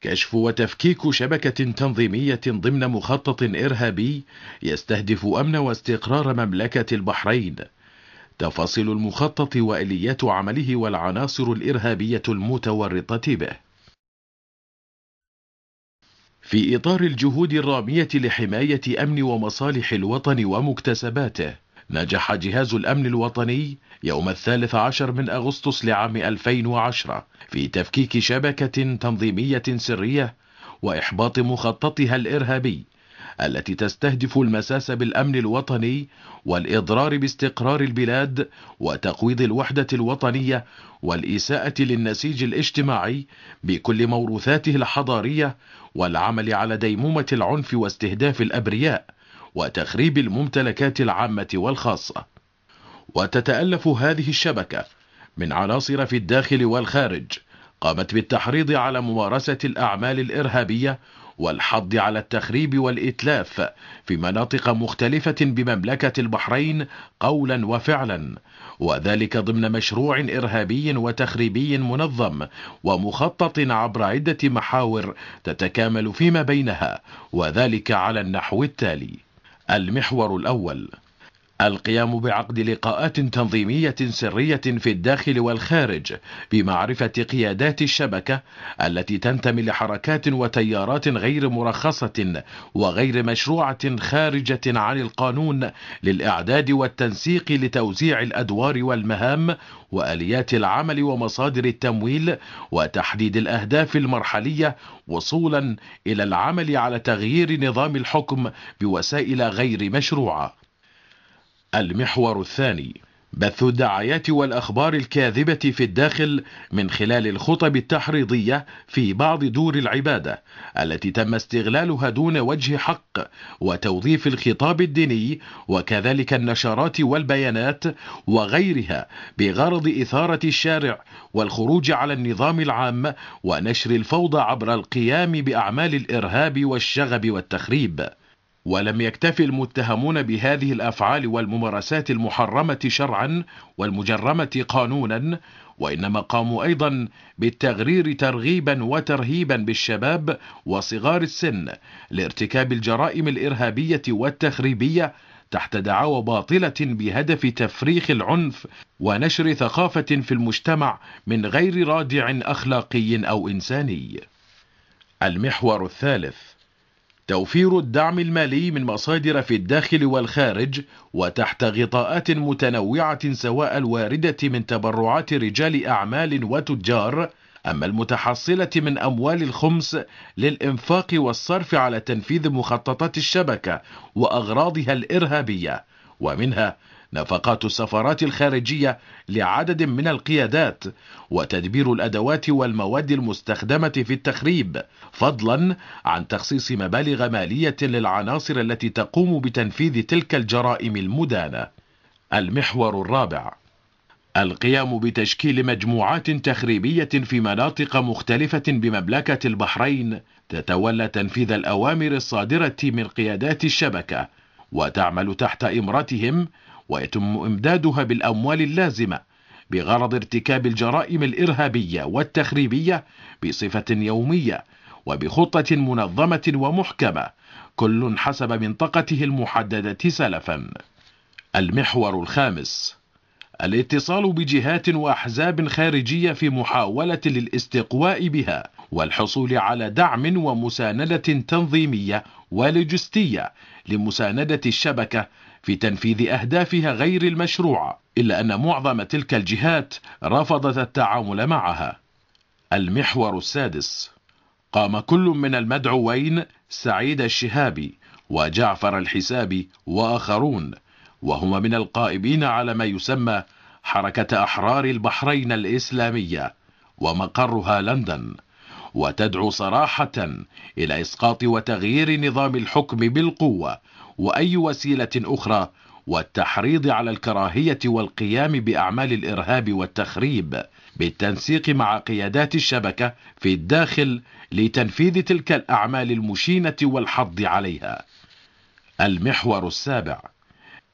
كشف وتفكيك شبكة تنظيمية ضمن مخطط إرهابي يستهدف أمن واستقرار مملكة البحرين تفاصيل المخطط وآليات عمله والعناصر الإرهابية المتورطة به في إطار الجهود الرامية لحماية أمن ومصالح الوطن ومكتسباته نجح جهاز الأمن الوطني يوم الثالث عشر من أغسطس لعام 2010 في تفكيك شبكة تنظيمية سرية وإحباط مخططها الإرهابي التي تستهدف المساس بالأمن الوطني والإضرار باستقرار البلاد وتقويض الوحدة الوطنية والإساءة للنسيج الاجتماعي بكل موروثاته الحضارية والعمل على ديمومة العنف واستهداف الأبرياء وتخريب الممتلكات العامة والخاصة وتتألف هذه الشبكة من عناصر في الداخل والخارج قامت بالتحريض على ممارسة الأعمال الإرهابية والحض على التخريب والإتلاف في مناطق مختلفة بمملكة البحرين قولا وفعلا وذلك ضمن مشروع إرهابي وتخريبي منظم ومخطط عبر عدة محاور تتكامل فيما بينها وذلك على النحو التالي المحور الأول القيام بعقد لقاءات تنظيمية سرية في الداخل والخارج بمعرفة قيادات الشبكة التي تنتمي لحركات وتيارات غير مرخصة وغير مشروعة خارجة عن القانون للإعداد والتنسيق لتوزيع الأدوار والمهام وآليات العمل ومصادر التمويل وتحديد الأهداف المرحلية وصولا إلى العمل على تغيير نظام الحكم بوسائل غير مشروعه المحور الثاني بث الدعايات والأخبار الكاذبة في الداخل من خلال الخطب التحريضية في بعض دور العبادة التي تم استغلالها دون وجه حق وتوظيف الخطاب الديني وكذلك النشرات والبيانات وغيرها بغرض إثارة الشارع والخروج على النظام العام ونشر الفوضى عبر القيام بأعمال الإرهاب والشغب والتخريب ولم يكتف المتهمون بهذه الافعال والممارسات المحرمه شرعا والمجرمه قانونا وانما قاموا ايضا بالتغرير ترغيبا وترهيبا بالشباب وصغار السن لارتكاب الجرائم الارهابيه والتخريبيه تحت دعاوى باطله بهدف تفريخ العنف ونشر ثقافه في المجتمع من غير رادع اخلاقي او انساني المحور الثالث توفير الدعم المالي من مصادر في الداخل والخارج وتحت غطاءات متنوعة سواء الواردة من تبرعات رجال أعمال وتجار أما المتحصلة من أموال الخمس للإنفاق والصرف على تنفيذ مخططات الشبكة وأغراضها الإرهابية ومنها نفقات السفارات الخارجية لعدد من القيادات وتدبير الأدوات والمواد المستخدمة في التخريب فضلا عن تخصيص مبالغ مالية للعناصر التي تقوم بتنفيذ تلك الجرائم المدانة المحور الرابع القيام بتشكيل مجموعات تخريبية في مناطق مختلفة بمملكة البحرين تتولى تنفيذ الأوامر الصادرة من قيادات الشبكة وتعمل تحت إمرتهم ويتم إمدادها بالأموال اللازمة بغرض ارتكاب الجرائم الإرهابية والتخريبية بصفة يومية وبخطة منظمة ومحكمة كل حسب منطقته المحددة سلفا المحور الخامس الاتصال بجهات وأحزاب خارجية في محاولة للاستقواء بها والحصول على دعم ومساندة تنظيمية ولوجستية لمساندة الشبكة في تنفيذ أهدافها غير المشروعة إلا أن معظم تلك الجهات رفضت التعامل معها المحور السادس قام كل من المدعوين سعيد الشهابي وجعفر الحسابي وآخرون وهما من القائمين على ما يسمى حركة أحرار البحرين الإسلامية ومقرها لندن وتدعو صراحة إلى إسقاط وتغيير نظام الحكم بالقوة وأي وسيلة أخرى والتحريض على الكراهية والقيام بأعمال الإرهاب والتخريب بالتنسيق مع قيادات الشبكة في الداخل لتنفيذ تلك الأعمال المشينة والحض عليها المحور السابع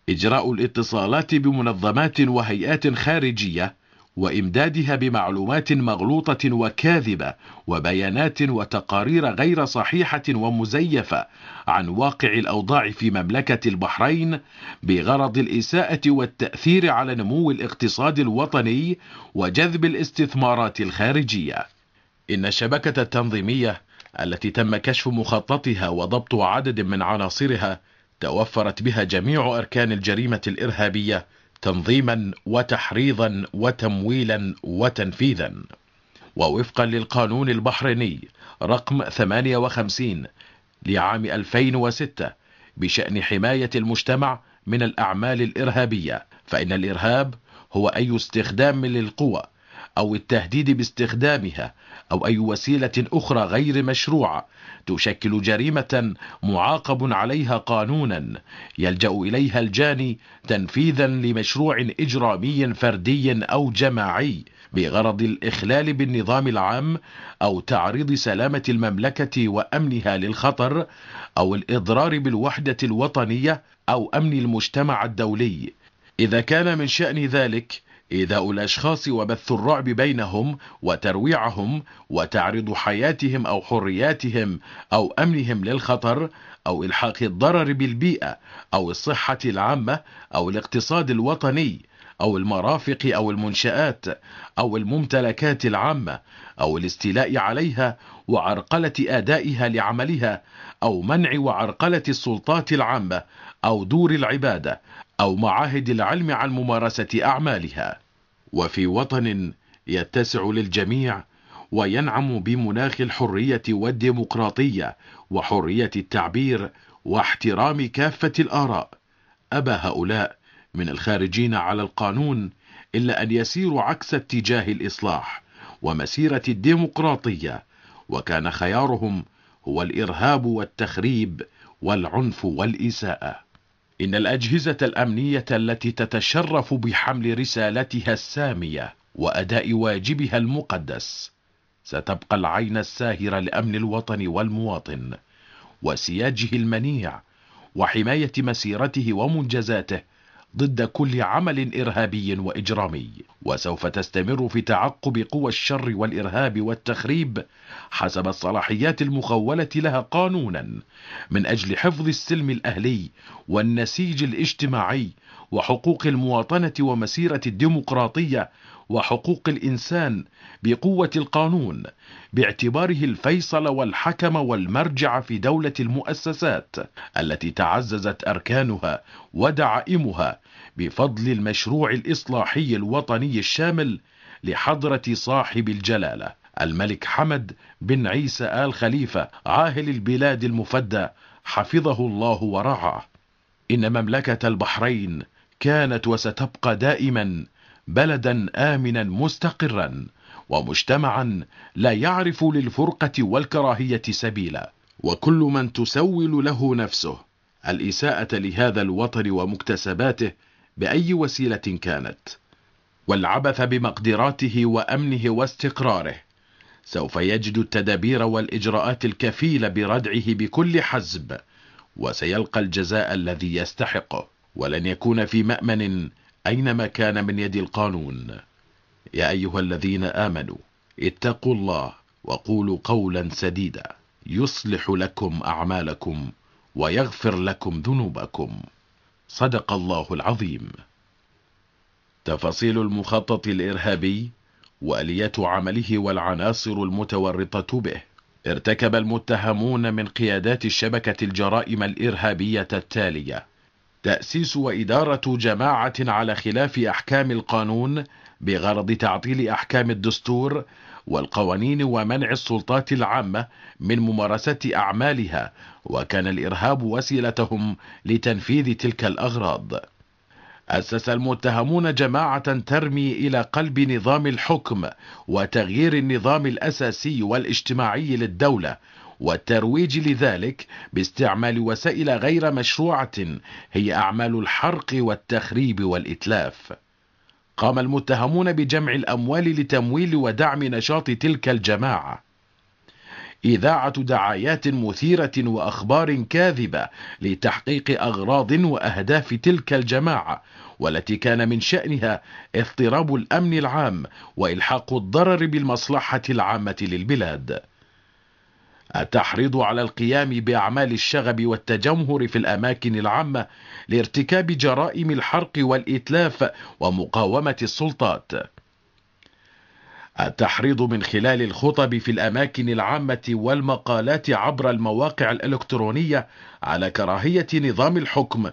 إجراء الاتصالات بمنظمات وهيئات خارجية وإمدادها بمعلومات مغلوطة وكاذبة وبيانات وتقارير غير صحيحة ومزيفة عن واقع الأوضاع في مملكة البحرين بغرض الإساءة والتأثير على نمو الاقتصاد الوطني وجذب الاستثمارات الخارجية إن الشبكة التنظيمية التي تم كشف مخططها وضبط عدد من عناصرها توفرت بها جميع أركان الجريمة الإرهابية تنظيما وتحريضا وتمويلا وتنفيذا ووفقا للقانون البحريني رقم 58 لعام 2006 بشأن حماية المجتمع من الأعمال الإرهابية فإن الإرهاب هو أي استخدام للقوى أو التهديد باستخدامها أو أي وسيلة أخرى غير مشروعة تشكل جريمة معاقب عليها قانونا يلجأ إليها الجاني تنفيذا لمشروع إجرامي فردي أو جماعي بغرض الإخلال بالنظام العام أو تعريض سلامة المملكة وأمنها للخطر أو الإضرار بالوحدة الوطنية أو أمن المجتمع الدولي إذا كان من شأن ذلك إيذاء الأشخاص وبث الرعب بينهم وترويعهم وتعرض حياتهم أو حرياتهم أو أمنهم للخطر أو إلحاق الضرر بالبيئة أو الصحة العامة أو الاقتصاد الوطني أو المرافق أو المنشآت أو الممتلكات العامة أو الاستيلاء عليها وعرقلة أدائها لعملها أو منع وعرقلة السلطات العامة أو دور العبادة أو معاهد العلم عن ممارسة أعمالها وفي وطن يتسع للجميع وينعم بمناخ الحرية والديمقراطية وحرية التعبير واحترام كافة الآراء أبى هؤلاء من الخارجين على القانون إلا أن يسيروا عكس اتجاه الإصلاح ومسيرة الديمقراطية وكان خيارهم هو الإرهاب والتخريب والعنف والإساءة إن الأجهزة الأمنية التي تتشرف بحمل رسالتها السامية وأداء واجبها المقدس ستبقى العين الساهرة لأمن الوطن والمواطن وسياجه المنيع وحماية مسيرته ومنجزاته ضد كل عمل إرهابي وإجرامي وسوف تستمر في تعقب قوى الشر والإرهاب والتخريب حسب الصلاحيات المخولة لها قانونا من أجل حفظ السلم الأهلي والنسيج الاجتماعي وحقوق المواطنة ومسيرة الديمقراطية وحقوق الإنسان بقوة القانون باعتباره الفيصل والحكم والمرجع في دولة المؤسسات التي تعززت أركانها ودعائمها بفضل المشروع الإصلاحي الوطني الشامل لحضرة صاحب الجلالة الملك حمد بن عيسى آل خليفة عاهل البلاد المفدى حفظه الله ورعاه إن مملكة البحرين كانت وستبقى دائما بلدا آمنا مستقرا ومجتمعا لا يعرف للفرقة والكراهية سبيلا وكل من تسول له نفسه الإساءة لهذا الوطن ومكتسباته بأي وسيلة كانت والعبث بمقدراته وأمنه واستقراره سوف يجد التدابير والإجراءات الكفيلة بردعه بكل حزب وسيلقى الجزاء الذي يستحقه ولن يكون في مأمن أينما كان من يد القانون يا أيها الذين آمنوا اتقوا الله وقولوا قولا سديدا يصلح لكم أعمالكم ويغفر لكم ذنوبكم صدق الله العظيم تفاصيل المخطط الإرهابي وألية عمله والعناصر المتورطة به ارتكب المتهمون من قيادات الشبكة الجرائم الإرهابية التالية تأسيس وإدارة جماعة على خلاف أحكام القانون بغرض تعطيل أحكام الدستور والقوانين ومنع السلطات العامة من ممارسة أعمالها وكان الإرهاب وسيلتهم لتنفيذ تلك الأغراض أسس المتهمون جماعة ترمي إلى قلب نظام الحكم وتغيير النظام الأساسي والاجتماعي للدولة والترويج لذلك باستعمال وسائل غير مشروعة هي أعمال الحرق والتخريب والإتلاف قام المتهمون بجمع الأموال لتمويل ودعم نشاط تلك الجماعة إذاعة دعايات مثيرة وأخبار كاذبة لتحقيق أغراض وأهداف تلك الجماعة والتي كان من شأنها اضطراب الأمن العام وإلحاق الضرر بالمصلحة العامة للبلاد التحريض على القيام بأعمال الشغب والتجمهر في الأماكن العامة لارتكاب جرائم الحرق والإتلاف ومقاومة السلطات التحريض من خلال الخطب في الأماكن العامة والمقالات عبر المواقع الإلكترونية على كراهية نظام الحكم